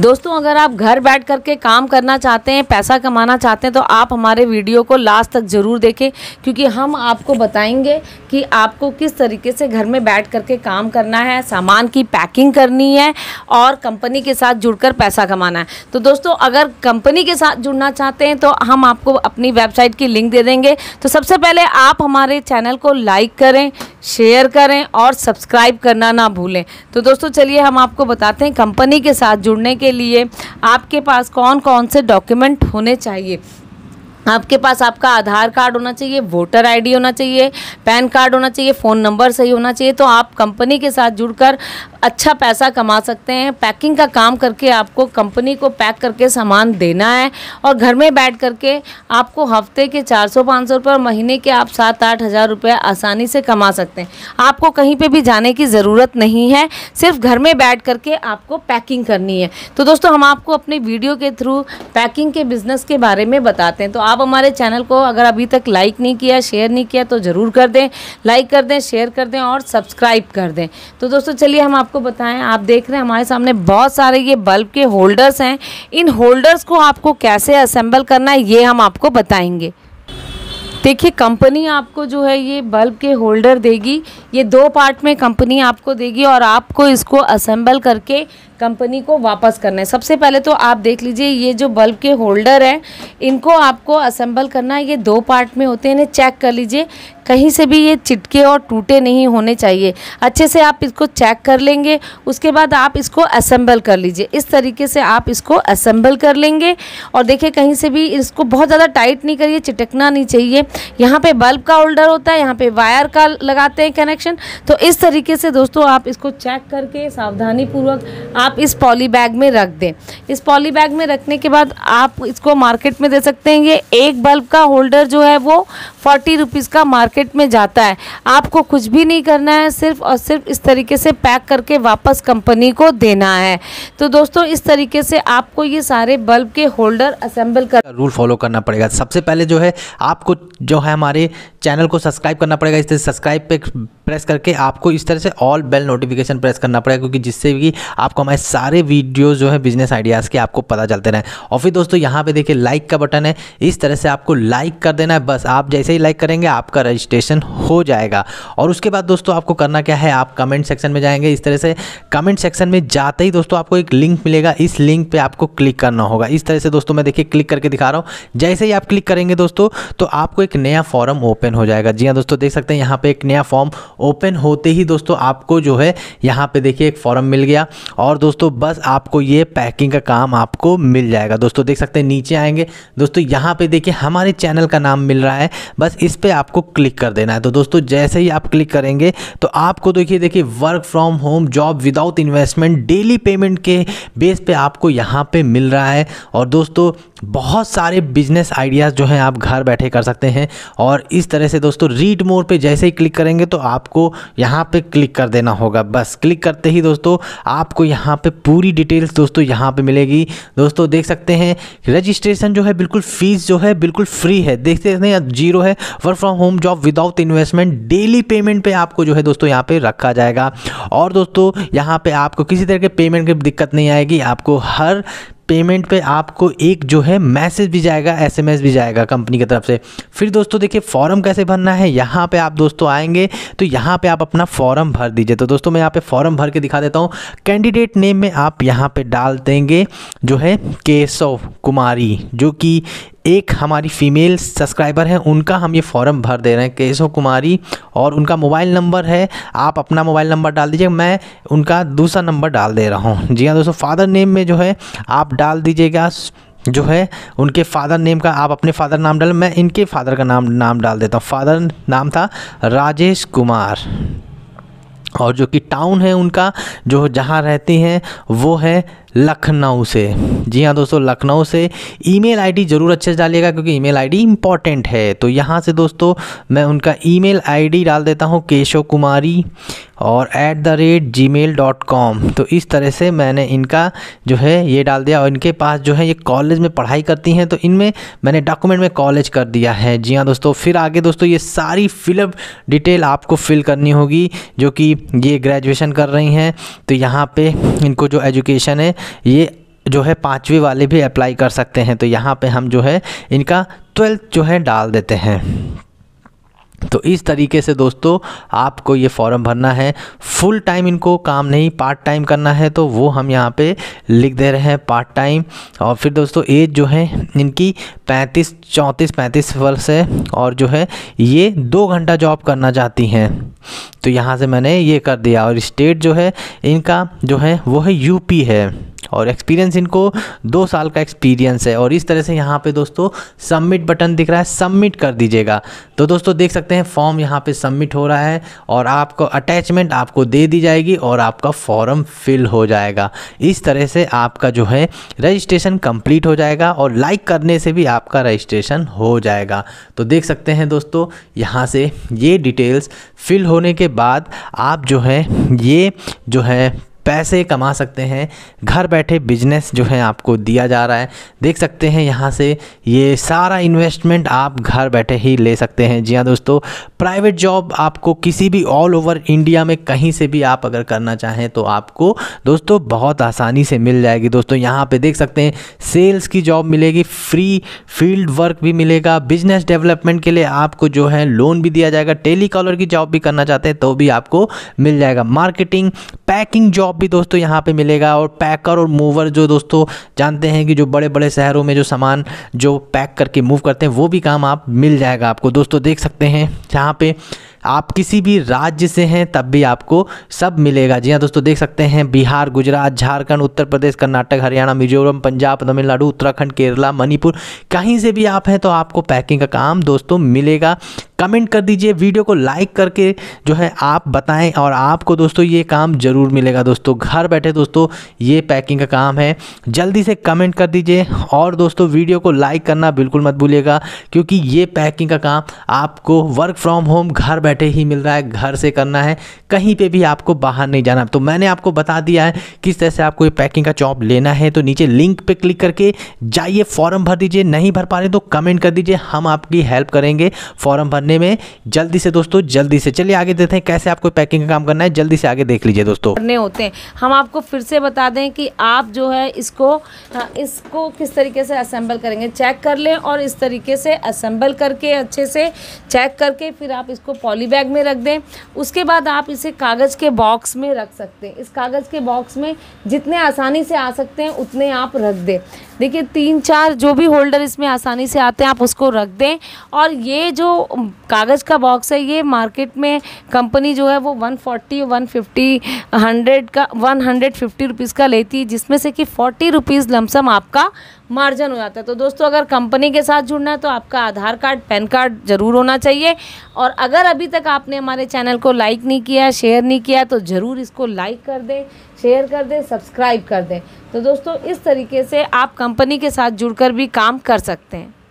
दोस्तों अगर आप घर बैठ कर के काम करना चाहते हैं पैसा कमाना चाहते हैं तो आप हमारे वीडियो को लास्ट तक ज़रूर देखें क्योंकि हम आपको बताएंगे कि आपको किस तरीके से घर में बैठ करके काम करना है सामान की पैकिंग करनी है और कंपनी के साथ जुड़कर पैसा कमाना है तो दोस्तों अगर कंपनी के साथ जुड़ना चाहते हैं तो हम आपको अपनी वेबसाइट की लिंक दे देंगे तो सबसे पहले आप हमारे चैनल को लाइक करें शेयर करें और सब्सक्राइब करना ना भूलें तो दोस्तों चलिए हम आपको बताते हैं कंपनी के साथ जुड़ने के के लिए आपके पास कौन कौन से डॉक्यूमेंट होने चाहिए आपके पास आपका आधार कार्ड होना चाहिए वोटर आईडी होना चाहिए पैन कार्ड होना चाहिए फ़ोन नंबर सही होना चाहिए तो आप कंपनी के साथ जुड़कर अच्छा पैसा कमा सकते हैं पैकिंग का काम करके आपको कंपनी को पैक करके सामान देना है और घर में बैठ करके आपको हफ्ते के 400 500 रुपए और महीने के आप सात आठ हज़ार रुपये आसानी से कमा सकते हैं आपको कहीं पे भी जाने की ज़रूरत नहीं है सिर्फ घर में बैठ करके आपको पैकिंग करनी है तो दोस्तों हम आपको अपनी वीडियो के थ्रू पैकिंग के बिज़नेस के बारे में बताते हैं तो आप हमारे चैनल को अगर अभी तक लाइक नहीं किया शेयर नहीं किया तो ज़रूर कर दें लाइक कर दें शेयर कर दें और सब्सक्राइब कर दें तो दोस्तों चलिए हम आपको आपको बताएं आप देख रहे हैं हमारे सामने बहुत सारे ये बल्ब के होल्डर्स हैं इन होल्डर्स को आपको कैसे असेंबल करना है ये हम आपको बताएंगे देखिए कंपनी आपको जो है ये बल्ब के होल्डर देगी ये दो पार्ट में कंपनी आपको देगी और आपको इसको असेंबल करके कंपनी को वापस करना है सबसे पहले तो आप देख लीजिए ये जो बल्ब के होल्डर हैं इनको आपको असेंबल करना है ये दो पार्ट में होते हैं इन्हें चेक कर लीजिए कहीं से भी ये चिटके और टूटे नहीं होने चाहिए अच्छे से आप इसको चेक कर लेंगे उसके बाद आप इसको असेंबल कर लीजिए इस तरीके से आप इसको असेंबल कर लेंगे और देखिए कहीं से भी इसको बहुत ज़्यादा टाइट नहीं करिए चिटकना नहीं चाहिए यहाँ पर बल्ब का होल्डर होता है यहाँ पर वायर का लगाते हैं कनेक्शन तो इस तरीके से दोस्तों आप इसको चेक करके सावधानीपूर्वक आप इस पॉली बैग में रख दें इस पॉली बैग में रखने के बाद आप इसको मार्केट में दे सकते हैं ये एक बल्ब का होल्डर जो है वो फोर्टी रुपीज़ का मार्केट में जाता है आपको कुछ भी नहीं करना है सिर्फ और सिर्फ इस तरीके से पैक करके वापस कंपनी को देना है तो दोस्तों इस तरीके से आपको ये सारे बल्ब के होल्डर असेंबल कर रूल फॉलो करना पड़ेगा सबसे पहले जो है आपको जो है हमारे चैनल को सब्सक्राइब करना पड़ेगा इस तरह से सब्सक्राइब पे प्रेस करके आपको इस तरह से ऑल बेल नोटिफिकेशन प्रेस करना पड़ेगा क्योंकि जिससे कि आपको हमारे सारे वीडियो जो है बिजनेस आइडियाज़ के आपको पता चलते रहें और फिर दोस्तों यहाँ पे देखिए लाइक का बटन है इस तरह से आपको लाइक कर देना है बस आप जैसे ही लाइक करेंगे आपका रजिस्ट्रेशन हो जाएगा और उसके बाद दोस्तों आपको करना क्या है आप कमेंट सेक्शन में जाएंगे इस तरह से कमेंट सेक्शन में जाते ही दोस्तों आपको एक लिंक मिलेगा इस लिंक पर आपको क्लिक करना होगा इस तरह से दोस्तों मैं देखिए क्लिक करके दिखा रहा हूँ जैसे ही आप क्लिक करेंगे दोस्तों तो आपको एक नया फॉरम ओपन ओपन हो जाएगा जी हाँ दोस्तों देख सकते हैं यहाँ पे एक नया फॉर्म ओपन होते ही दोस्तों आपको जो है यहाँ पे देखिए एक फॉर्म मिल गया और दोस्तों बस आपको ये पैकिंग का काम आपको मिल जाएगा दोस्तों देख सकते हैं नीचे आएंगे दोस्तों यहाँ पे देखिए हमारे चैनल का नाम मिल रहा है बस इस पर आपको क्लिक कर देना है तो दोस्तों जैसे ही आप क्लिक करेंगे तो आपको देखिए देखिए work from home job without investment daily payment के बेस पर आपको यहाँ पर मिल रहा है और दोस्तों बहुत सारे बिजनेस आइडियाज़ जो हैं आप घर बैठे कर सकते हैं और इस तरह तरह से दोस्तों रीड मोर पे जैसे ही क्लिक करेंगे तो आपको यहाँ पे क्लिक कर देना होगा बस क्लिक करते ही दोस्तों आपको यहाँ पे पूरी डिटेल्स दोस्तों यहाँ पे मिलेगी दोस्तों देख सकते हैं रजिस्ट्रेशन जो है बिल्कुल फीस जो है बिल्कुल फ्री है देखते हैं जीरो है work from home job without investment daily payment पे आपको जो है दोस्तों यहाँ पर रखा जाएगा और दोस्तों यहाँ पर आपको किसी तरह के पेमेंट की दिक्कत नहीं आएगी आपको हर पेमेंट पे आपको एक जो है मैसेज भी जाएगा एसएमएस भी जाएगा कंपनी की तरफ से फिर दोस्तों देखिए फॉर्म कैसे भरना है यहाँ पे आप दोस्तों आएंगे तो यहाँ पे आप अपना फॉर्म भर दीजिए तो दोस्तों मैं यहाँ पे फॉर्म भर के दिखा देता हूँ कैंडिडेट नेम में आप यहाँ पे डाल देंगे जो है केशव कुमारी जो कि एक हमारी फ़ीमेल सब्सक्राइबर हैं उनका हम ये फॉर्म भर दे रहे हैं केशव कुमारी और उनका मोबाइल नंबर है आप अपना मोबाइल नंबर डाल दीजिए मैं उनका दूसरा नंबर डाल दे रहा हूँ जी हाँ दोस्तों फादर नेम में जो है आप डाल दीजिएगा जो है उनके फादर नेम का आप अपने फादर नाम डाल मैं इनके फादर का नाम नाम डाल देता हूँ फादर नाम था राजेश कुमार और जो कि टाउन है उनका जो जहाँ रहती हैं वो है लखनऊ से जी हाँ दोस्तों लखनऊ से ईमेल आईडी ज़रूर अच्छे से डालिएगा क्योंकि ईमेल आईडी इंपॉर्टेंट है तो यहाँ से दोस्तों मैं उनका ईमेल आईडी डाल देता हूँ केशव कुमारी और at the rate Gmail dot com तो इस तरह से मैंने इनका जो है ये डाल दिया और इनके पास जो है ये कॉलेज में पढ़ाई करती हैं तो इनमें मैंने डॉक्यूमेंट में कॉलेज कर दिया है जी हाँ दोस्तों फिर आगे दोस्तों ये सारी फिलअप डिटेल आपको फिल करनी होगी जो कि ये ग्रेजुएशन कर रही हैं तो यहाँ पे इनको जो एजुकेशन है ये जो है पाँचवीं वाले भी अप्लाई कर सकते हैं तो यहाँ पे हम जो है इनका ट्वेल्थ जो है डाल देते हैं तो इस तरीके से दोस्तों आपको ये फॉर्म भरना है फुल टाइम इनको काम नहीं पार्ट टाइम करना है तो वो हम यहाँ पे लिख दे रहे हैं पार्ट टाइम और फिर दोस्तों एज जो है इनकी 35 34 35 वर्ष है और जो है ये दो घंटा जॉब करना चाहती हैं तो यहाँ से मैंने ये कर दिया और स्टेट जो है इनका जो है वो है यूपी है और एक्सपीरियंस इनको दो साल का एक्सपीरियंस है और इस तरह से यहाँ पे दोस्तों सबमिट बटन दिख रहा है सबमिट कर दीजिएगा तो दोस्तों देख सकते हैं फॉर्म यहाँ पे सबमिट हो रहा है और आपको अटैचमेंट आपको दे दी जाएगी और आपका फॉर्म फिल हो जाएगा इस तरह से आपका जो है रजिस्ट्रेशन कम्प्लीट हो जाएगा और लाइक करने से भी आपका रजिस्ट्रेशन हो जाएगा तो देख सकते हैं दोस्तों यहाँ से ये डिटेल्स फिल होने के बाद आप जो है ये जो है पैसे कमा सकते हैं घर बैठे बिजनेस जो है आपको दिया जा रहा है देख सकते हैं यहाँ से ये सारा इन्वेस्टमेंट आप घर बैठे ही ले सकते हैं जी हाँ दोस्तों प्राइवेट जॉब आपको किसी भी ऑल ओवर इंडिया में कहीं से भी आप अगर करना चाहें तो आपको दोस्तों बहुत आसानी से मिल जाएगी दोस्तों यहाँ पर देख सकते हैं सेल्स की जॉब मिलेगी फ्री फील्ड वर्क भी मिलेगा बिजनेस डेवलपमेंट के लिए आपको जो है लोन भी दिया जाएगा टेली कॉलर की जॉब भी करना चाहते हैं तो भी आपको मिल जाएगा मार्केटिंग पैकिंग जॉब जॉब भी दोस्तों यहाँ पे मिलेगा और पैकर और मूवर जो दोस्तों जानते हैं कि जो बड़े बड़े शहरों में जो सामान जो पैक करके मूव करते हैं वो भी काम आप मिल जाएगा आपको दोस्तों देख सकते हैं यहाँ पे आप किसी भी राज्य से हैं तब भी आपको सब मिलेगा जी हाँ दोस्तों देख सकते हैं बिहार गुजरात झारखंड उत्तर प्रदेश कर्नाटक हरियाणा मिजोरम पंजाब तमिलनाडु उत्तराखंड केरला मणिपुर कहीं से भी आप हैं तो आपको पैकिंग का काम दोस्तों मिलेगा कमेंट कर दीजिए वीडियो को लाइक करके जो है आप बताएं और आपको दोस्तों ये काम ज़रूर मिलेगा दोस्तों घर बैठे दोस्तों ये पैकिंग का काम है जल्दी से कमेंट कर दीजिए और दोस्तों वीडियो को लाइक करना बिल्कुल मत भूलिएगा क्योंकि ये पैकिंग का काम आपको वर्क फ्रॉम होम घर बैठे बैठे ही मिल रहा है घर से करना है कहीं पे भी आपको बाहर नहीं जाना तो मैंने आपको बता दिया है किस तरह से आपको ये पैकिंग का चॉप लेना है तो नीचे लिंक पे क्लिक करके जाइए फॉर्म भर दीजिए नहीं भर पा रहे तो कमेंट कर दीजिए हम आपकी हेल्प करेंगे फॉर्म भरने में जल्दी से दोस्तों जल्दी से चलिए आगे देते हैं कैसे आपको पैकिंग का काम करना है जल्दी से आगे देख लीजिए दोस्तों करने होते हैं हम आपको फिर से बता दें कि आप जो है इसको हाँ, इसको किस तरीके से असेंबल करेंगे चेक कर लें और इस तरीके से असेंबल करके अच्छे से चेक करके फिर आप इसको पॉलिश ट्रॉली बैग में रख दें उसके बाद आप इसे कागज़ के बॉक्स में रख सकते हैं इस कागज़ के बॉक्स में जितने आसानी से आ सकते हैं उतने आप रख दें देखिए तीन चार जो भी होल्डर इसमें आसानी से आते हैं आप उसको रख दें और ये जो कागज़ का बॉक्स है ये मार्केट में कंपनी जो है वो 140 फोर्टी 100 का 150 रुपीस का लेती है जिसमें से कि 40 रुपीस लमसम आपका मार्जन हो जाता है तो दोस्तों अगर कंपनी के साथ जुड़ना है तो आपका आधार कार्ड पैन कार्ड ज़रूर होना चाहिए और अगर अभी तक आपने हमारे चैनल को लाइक नहीं किया शेयर नहीं किया तो ज़रूर इसको लाइक कर दें शेयर कर दें सब्सक्राइब कर दें तो दोस्तों इस तरीके से आप कंपनी के साथ जुड़कर भी काम कर सकते हैं